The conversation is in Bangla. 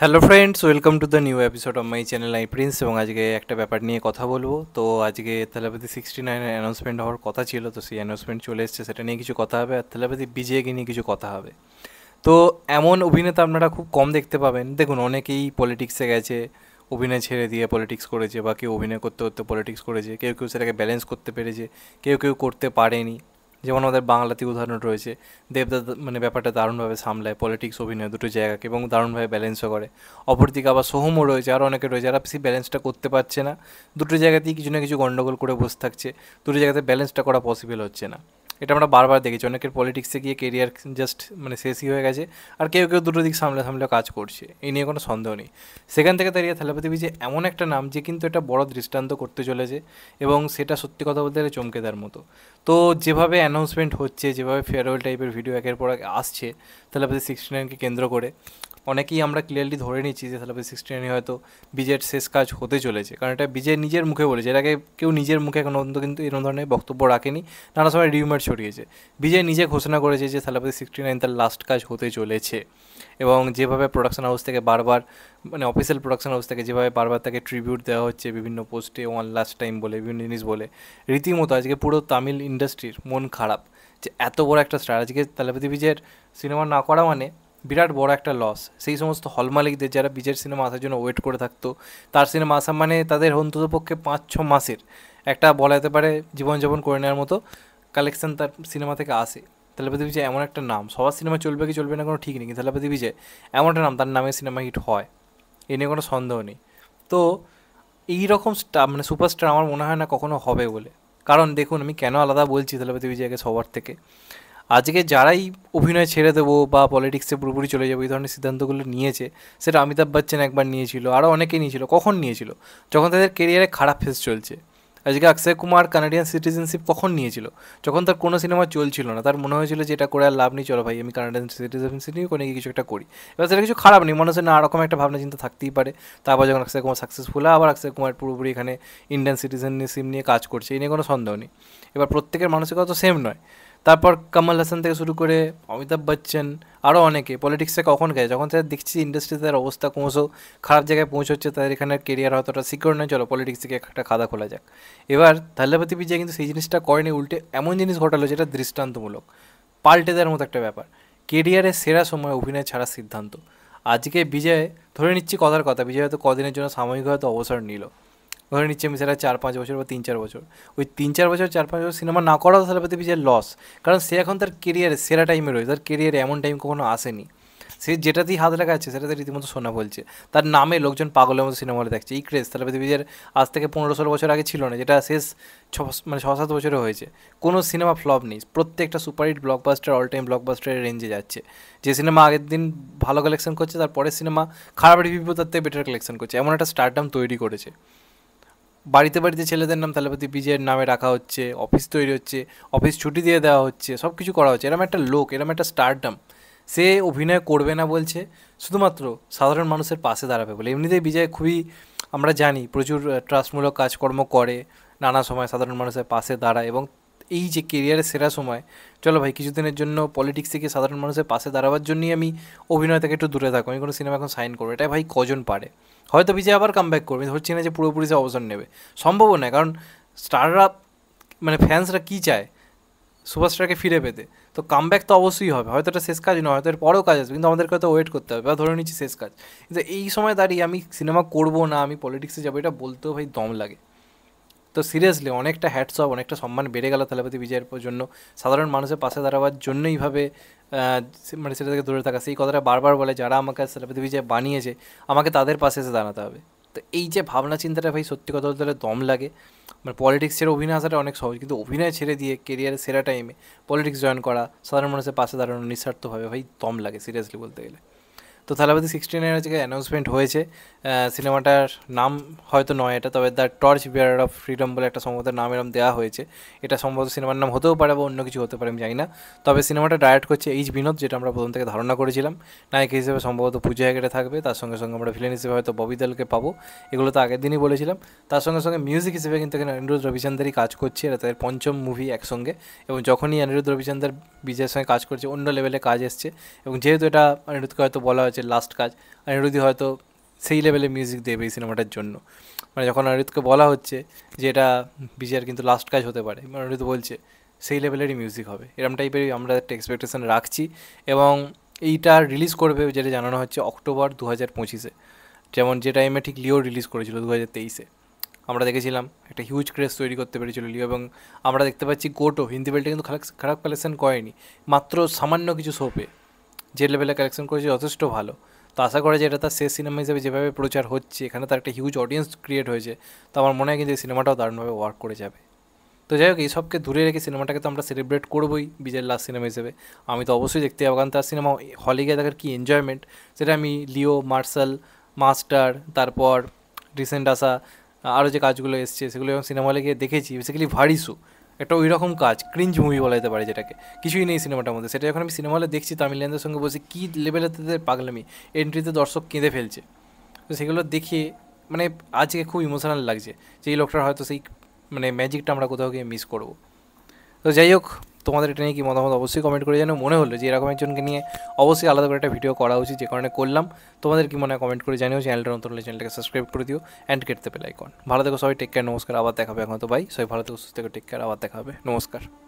hello friends welcome to the new episode of my channel I Prince এবং আজকে একটা ব্যাপার নিয়ে কথা বলবো তো আজকে থেলাপাতি সিক্সটি নাইনের অ্যানাউন্সমেন্ট হওয়ার কথা ছিল তো সেই অ্যানাউন্সমেন্ট চলে এসছে সেটা নিয়ে কিছু কথা হবে আর থেলাপাতি বিজেকে নিয়ে কিছু কথা হবে তো এমন অভিনেতা আপনারা খুব কম দেখতে পাবেন দেখুন অনেকেই পলিটিক্সে গেছে অভিনয় ছেড়ে দিয়ে পলিটিক্স করেছে বা কেউ অভিনয় করতে করতে পলিটিক্স করেছে কেউ কেউ সেটাকে ব্যালেন্স করতে পেরেছে কেউ কেউ করতে পারেনি যেমন আমাদের বাংলাতে উদাহরণ রয়েছে দেবদা মানে ব্যাপারটা দারুণভাবে সামলায় পলিটিক্স অভিনয় দুটো জায়গাকে এবং দারুণভাবে ব্যালেন্সও করে অপরদিকে আবার সোহমও রয়েছে আরও অনেকে রয়েছে যারা সেই ব্যালেন্সটা করতে পারছে না দুটো জায়গাতেই কিছু না কিছু গণ্ডগোল করে বসে থাকছে দুটো জায়গাতে ব্যালেন্সটা করা পসিবল হচ্ছে না এটা আমরা বারবার দেখেছি অনেকের পলিটিক্সে গিয়ে কেরিয়ার জাস্ট মানে শেষই হয়ে গেছে আর কেউ কেউ দুটো দিক সামলে সামলে কাজ করছে এই নিয়ে কোনো সন্দেহ নেই সেখান থেকে দাঁড়িয়ে থেলাপতি বিজে এমন একটা নাম যে কিন্তু এটা বড় দৃষ্টান্ত করতে চলেছে এবং সেটা সত্যি কথা বলতে গেলে চমকে দেওয়ার মতো তো যেভাবে অ্যানাউন্সমেন্ট হচ্ছে যেভাবে ফেয়ারওয়েল টাইপের ভিডিও একের পর আসছে থেলাপতি সিক্সটি নাইনকে কেন্দ্র করে অনেকেই আমরা ক্লিয়ারলি ধরে নিচ্ছি যে সালাবাস সিক্সটিনে হয়তো বিজের শেষ কাজ হতে চলেছে কারণ এটা বিজের নিজের মুখে বলেছে এটাকে কেউ নিজের মুখে এখন অন্ত কিন্তু এরকম ধরনের বক্তব্য রাখেনি নানা সময় রিউমার ছড়িয়েছে বিজয় নিজে ঘোষণা করেছে যে সালাবাস সিক্সটি নাইন তার লাস্ট কাজ হতে চলেছে এবং যেভাবে প্রোডাকশন হাউস থেকে বারবার মানে অফিসিয়াল প্রোডাকশন হাউস থেকে যেভাবে বারবার তাকে ট্রিবিউট দেওয়া হচ্ছে বিভিন্ন পোস্টে ওয়ান লাস্ট টাইম বলে বিভিন্ন জিনিস বলে রীতিমতো আজকে পুরো তামিল ইন্ডাস্ট্রির মন খারাপ যে এত বড় একটা স্টার আজকে তালাপতি বিজয়ের সিনেমা না করা মানে বিরাট বড় একটা লস সেই সমস্ত হল মালিকদের যারা বিজের সিনেমা আসার জন্য ওয়েট করে থাকতো তার সিনেমা আসা মানে তাদের অন্ততপক্ষে পাঁচ ছ মাসের একটা বলা যেতে পারে জীবনযাপন করে নেওয়ার মতো কালেকশন তার সিনেমা থেকে আসে থেলাপাথি বিজয় এমন একটা নাম সবার সিনেমা চলবে কি চলবে না কোনো ঠিক নেই কিন্তু থেলাপাথি বিজয় এমন একটা নাম তার নামে সিনেমা হিট হয় এ নিয়ে কোনো সন্দেহ নেই তো এই রকম স্টার মানে সুপারস্টার আমার মনে হয় না কখনো হবে বলে কারণ দেখুন আমি কেন আলাদা বলছি থেলাপাথি বিজয়কে সবার থেকে আজকে যারাই অভিনয় ছেড়ে দেবো বা পলিটিক্সে পুরোপুরি চলে যাবো এই ধরনের সিদ্ধান্তগুলো নিয়েছে সেটা অমিতাভ বচ্চন একবার নিয়েছিল আরও অনেকেই নিয়েছিল কখন নিয়েছিল যখন তাদের কেরিয়ারে খারাপ ফেস চলছে আজকে অক্ষয় কুমার কানাডিয়ান সিটিজেনশিপ কখন নিয়েছিল যখন তার কোনো সিনেমা চলছিল না তার মনে হয়েছিল যে এটা করে আর লাভ নেই চলো ভাই আমি কানাডিয়ান সিটিজেনশিপ নিয়ে কোনো কিছু একটা করি এবার সেটা কিছু খারাপ নেই মানুষের না রকম একটা ভাবনা চিন্তা থাকতেই পারে তারপর যখন অক্ষয় কুমার সাকসেসফুল আবার অক্ষয় কুমার পুরোপুরি এখানে ইন্ডিয়ান সিটিজেনশিপ নিয়ে কাজ করছে এই নিয়ে কোনো সন্দেহ নেই এবার প্রত্যেকের মানসিকতা তো সেম নয় তারপর কামাল হাসান থেকে শুরু করে অমিতাভ বচ্চন আরও অনেকে পলিটিক্সে কখন গেছে যখন তাদের দেখছি ইন্ডাস্ট্রিতে তাদের অবস্থা ক্রমশ খারাপ জায়গায় পৌঁছচ্ছে তাদের এখানে কেরিয়ার হয়তোটা সিকিউর নয় চলো পলিটিক্স থেকে একটা খাতা খোলা যাক এবার ধাল্লাপতি বিজয় কিন্তু সেই জিনিসটা করেনি উল্টে এমন জিনিস ঘটালো যেটা দৃষ্টান্তমূলক পাল্টে দেওয়ার মতো একটা ব্যাপার কেরিয়ারের সেরা সময় অভিনয় ছাড়ার সিদ্ধান্ত আজকে বিজয় ধরে নিচ্ছি কথার কথা বিজয় হয়তো কদিনের জন্য সাময়িক হয়তো অবসর নিল ধরে নিচ্ছে সেটা চার পাঁচ বছর বা তিন চার বছর ওই তিন চার বছর চার পাঁচ বছর সিনেমা না করাও তাহলে প্রতি যে লস কারণ সে এখন তার কেরিয়ারে সেরা টাইমে রয়েছে তার কেরিয়ারে এমন টাইম কখনো আসেনি সে যেটাতেই হাত লাগাচ্ছে সেটাতে রীতিমতো শোনা বলছে তার নামে লোকজন পাগলের মতো সিনেমা দেখছে এই ক্রেজ তাহলে পৃথিবীর আজ থেকে পনেরো ষোলো বছর আগে ছিল না যেটা শেষ ছ মানে ছ সাত বছরে হয়েছে কোনো সিনেমা ফ্লপ নেই প্রত্যেকটা সুপারহিট ব্লকবাস্টার অল টাইম ব্লকবাস্টারের রেঞ্জে যাচ্ছে যে সিনেমা আগের দিন ভালো কালেকশন করছে তার পরের সিনেমা খারাপ রিভিউ তার থেকে বেটার কালেকশন করছে এমন একটা স্টারডাম তৈরি করেছে বাড়িতে বাড়িতে ছেলেদের নাম তালাপতি বিজয়ের নামে রাখা হচ্ছে অফিস তৈরি হচ্ছে অফিস ছুটি দিয়ে দেওয়া হচ্ছে সব কিছু করা হচ্ছে এরম একটা লোক এরম একটা স্টারডাম সে অভিনয় করবে না বলছে শুধুমাত্র সাধারণ মানুষের পাশে দাঁড়াবে বলে এমনিতেই বিজয় খুবই আমরা জানি প্রচুর ট্রাস্টমূলক কাজকর্ম করে নানা সময় সাধারণ মানুষের পাশে দাঁড়ায় এবং এই যে কেরিয়ারের সেরা সময় চলো ভাই কিছুদিনের জন্য পলিটিক্স থেকে সাধারণ মানুষের পাশে দাঁড়াবার জন্যই আমি অভিনয় থেকে একটু দূরে থাকো আমি কোনো সিনেমা এখন সাইন করবো এটাই ভাই কজন পারে হয়তো বিজয় আবার কাম ব্যাক করবে ধরছি না যে পুরোপুরি সে অবসর নেবে সম্ভবও নয় কারণ স্টাররা মানে ফ্যান্সরা কী চায় সুপারস্টারকে ফিরে পেতে তো কামব্যাক তো অবশ্যই হবে হয়তো এটা শেষ কাজ নয় হয়তো এর পরেও কাজ আসবে কিন্তু আমাদেরকে হয়তো ওয়েট করতে হবে বা ধরে নিচ্ছি শেষ কাজ কিন্তু এই সময় দাঁড়িয়ে আমি সিনেমা করবো না আমি পলিটিক্সে যাবো এটা বলতেও ভাই দম লাগে তো সিরিয়াসলি অনেকটা হ্যাটস অফ অনেকটা সম্মান বেড়ে গেল থেলাপাতি বিজয়ের জন্য সাধারণ মানুষের পাশে দাঁড়াবার জন্য এইভাবে মানে সেটা থেকে দূরে থাকা সেই কথাটা বারবার বলে যারা আমাকে থেলাপাতি বিজয় বানিয়েছে আমাকে তাদের পাশে এসে দাঁড়াতে হবে তো এই যে ভাবনা চিন্তাটা ভাই সত্যি কথা বলতে গেলে দম লাগে মানে পলিটিক্স ছেড়ে অভিনয় আসাটা অনেক সহজ কিন্তু অভিনয় ছেড়ে দিয়ে কেরিয়ারের সেরা টাইমে পলিটিক্স জয়েন করা সাধারণ মানুষের পাশে দাঁড়ানো নিঃস্বার্থভাবে ভাই দম লাগে সিরিয়াসলি বলতে গেলে তো থালাপাতি সিক্সটিনের নাইনের আজকে অ্যানাউন্সমেন্ট হয়েছে সিনেমাটার নাম হয়তো নয় এটা তবে the torch bearer of freedom বলে একটা সম্ভবত নাম এরম দেওয়া হয়েছে এটা সম্ভবত সিনেমার নাম হতেও পারে বা অন্য কিছু হতে পারে আমি জানি না তবে সিনেমাটা ডাইরেক্ট করছে এইচ বিনোদ যেটা আমরা প্রথম থেকে ধারণা করেছিলাম নায়ক হিসেবে সম্ভবত পূজা হেগড়ে থাকবে তার সঙ্গে সঙ্গে আমরা ভিলেন হিসেবে হয়তো ববি দলকে পাবো এগুলো তো আগের দিনই বলেছিলাম তার সঙ্গে সঙ্গে মিউজিক হিসেবে কিন্তু এখানে অনিরুদ্ধ রবিচন্দারই কাজ করছে এটা তাদের পঞ্চম মুভি একসঙ্গে এবং যখনই অনিরুদ্ধ রবিচন্দার বিজয়ের সঙ্গে কাজ করছে অন্য লেভেলে কাজ এসছে এবং যেহেতু এটা অনিরুদ্ধকে হয়তো বলা কাজের লাস্ট কাজ অনিরুদ্ধই হয়তো সেই লেভেলে মিউজিক দেবে এই সিনেমাটার জন্য মানে যখন অনিরুদ্ধকে বলা হচ্ছে যে এটা বিজয়ের কিন্তু লাস্ট কাজ হতে পারে মানে অনিরুদ্ধ বলছে সেই লেভেলেরই মিউজিক হবে এরম টাইপেরই আমরা একটা এক্সপেকটেশান রাখছি এবং এইটা রিলিজ করবে যেটা জানানো হচ্ছে অক্টোবর দু হাজার পঁচিশে যেমন যে টাইমে ঠিক লিও রিলিজ করেছিল দু হাজার তেইশে আমরা দেখেছিলাম একটা হিউজ ক্রেজ তৈরি করতে পেরেছিল লিও এবং আমরা দেখতে পাচ্ছি গোটো হিন্দি বেলটা কিন্তু খারাপ খারাপ কালেকশন করেনি মাত্র সামান্য কিছু সোপে যে লেভেলে কালেকশন করেছে যথেষ্ট ভালো তো আশা করে যে এটা তার শেষ সিনেমা হিসেবে যেভাবে প্রচার হচ্ছে এখানে তার একটা হিউজ অডিয়েন্স ক্রিয়েট হয়েছে তো আমার মনে হয় কিন্তু এই সিনেমাটাও দারুণভাবে ওয়ার্ক করে যাবে তো যাই হোক এইসবকে দূরে রেখে সিনেমাটাকে তো আমরা সেলিব্রেট করবোই বিজয়ের লাস্ট সিনেমা হিসেবে আমি তো অবশ্যই দেখতে যাবো কারণ তার সিনেমা হলে গিয়ে দেখার কী এনজয়মেন্ট সেটা আমি লিও মার্শাল মাস্টার তারপর রিসেন্ট আসা আরও যে কাজগুলো এসছে সেগুলো এবং সিনেমা হলে গিয়ে দেখেছি বেসিক্যালি ভারিসু একটা ওই রকম কাজ ক্রিঞ্জ মুভি বলা যেতে পারে যেটাকে কিছুই নেই সিনেমাটার মধ্যে সেটা যখন আমি সিনেমা হলে দেখছি তামিলিয়ানদের সঙ্গে বসে কী লেভেলে তাদের পাগলামি এন্ট্রিতে দর্শক কেঁদে ফেলছে তো সেগুলো দেখে মানে আজকে খুব ইমোশনাল লাগছে যে এই লোকটার হয়তো সেই মানে ম্যাজিকটা আমরা কোথাও গিয়ে মিস করবো তো যাই হোক তোমাদের এটা নিয়ে কি মতামত অবশ্যই কমেন্ট করে যেন মনে হলো যে এরকম একজনকে নিয়ে অবশ্যই আলাদা করে একটা ভিডিও করা উচিত যে কারণে করলাম তোমাদের কি মনে হয় কমেন্ট করে জানিও চ্যানেলটা নতুন হলে চ্যানেলটাকে সাবস্ক্রাইব করে দিও অ্যান্ড কেটতে পেলে আইকন ভালো থেকো সবাই টেক কেয়ার নমস্কার আবার দেখাবে এখন তো ভাই সবাই ভালো থেকো সুস্থ থেকে টেক কেয়ার আবার দেখাবে নমস্কার